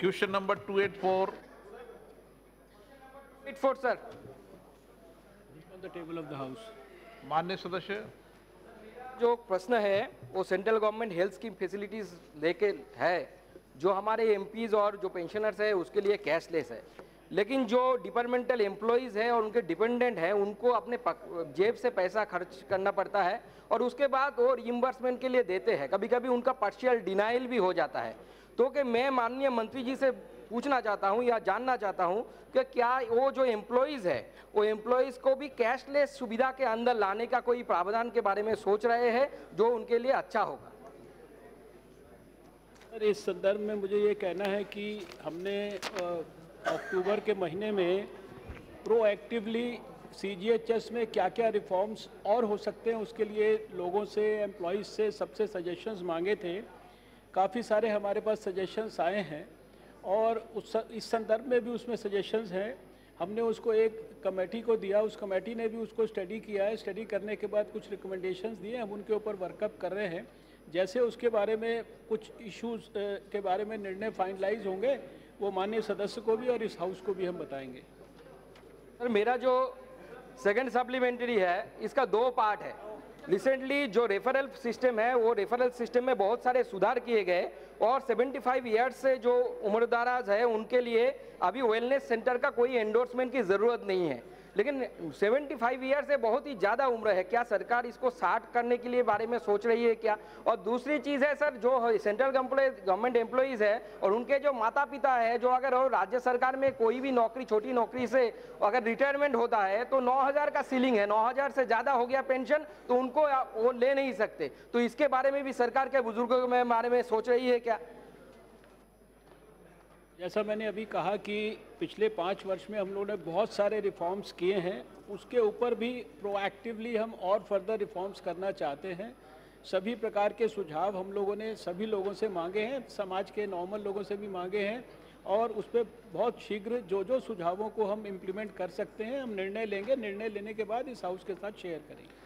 question number two eight four eight four sir table of the house मान्य सदस्य जो प्रश्न है वो central government health scheme facilities लेके है जो हमारे एमपीज और जो पेंशनर्स है उसके लिए कैशलेस है लेकिन जो डिपार्टमेंटल एम्प्लॉयज़ हैं और उनके डिपेंडेंट हैं उनको अपने जेब से पैसा खर्च करना पड़ता है और उसके बाद वो रिम्बर्समेंट के लिए देते हैं कभी कभी उनका पार्शियल डिनाइल भी हो जाता है तो कि मैं माननीय मंत्री जी से पूछना चाहता हूं या जानना चाहता हूं कि क्या वो जो एम्प्लॉयज़ है वो एम्प्लॉयज़ को भी कैशलेस सुविधा के अंदर लाने का कोई प्रावधान के बारे में सोच रहे हैं जो उनके लिए अच्छा होगा सर इस संदर्भ में मुझे ये कहना है कि हमने अक्टूबर के महीने में प्रोएक्टिवली सी में क्या क्या रिफॉर्म्स और हो सकते हैं उसके लिए लोगों से एम्प्लॉज़ से सबसे सजेशंस मांगे थे काफ़ी सारे हमारे पास सजेशंस आए हैं और उस इस संदर्भ में भी उसमें सजेशंस हैं हमने उसको एक कमेटी को दिया उस कमेटी ने भी उसको स्टडी किया है स्टडी करने के बाद कुछ रिकमेंडेशंस दिए हम उनके ऊपर वर्कअप कर रहे हैं जैसे उसके बारे में कुछ इश्यूज़ के बारे में निर्णय फाइनलाइज होंगे वो माननीय सदस्य को भी और इस हाउस को भी हम बताएंगे सर मेरा जो सेकंड सप्लीमेंट्री है इसका दो पार्ट है रिसेंटली जो रेफरल सिस्टम है वो रेफरल सिस्टम में बहुत सारे सुधार किए गए और 75 ईयर्स से जो उम्रदाराज है उनके लिए अभी वेलनेस सेंटर का कोई एंडोर्समेंट की ज़रूरत नहीं है लेकिन 75 फाइव ईयर से बहुत ही ज़्यादा उम्र है क्या सरकार इसको 60 करने के लिए बारे में सोच रही है क्या और दूसरी चीज़ है सर जो सेंट्रल गवर्नमेंट एम्प्लॉज है और उनके जो माता पिता है जो अगर राज्य सरकार में कोई भी नौकरी छोटी नौकरी से अगर रिटायरमेंट होता है तो नौ का सीलिंग है नौ से ज़्यादा हो गया पेंशन तो उनको वो ले नहीं सकते तो इसके बारे में भी सरकार के बुजुर्गों के बारे में सोच रही है क्या जैसा मैंने अभी कहा कि पिछले पाँच वर्ष में हम लोगों ने बहुत सारे रिफॉर्म्स किए हैं उसके ऊपर भी प्रोएक्टिवली हम और फर्दर रिफॉर्म्स करना चाहते हैं सभी प्रकार के सुझाव हम लोगों ने सभी लोगों से मांगे हैं समाज के नॉर्मल लोगों से भी मांगे हैं और उस पर बहुत शीघ्र जो जो सुझावों को हम इम्प्लीमेंट कर सकते हैं हम निर्णय लेंगे निर्णय लेने के बाद इस हाउस के साथ शेयर करेंगे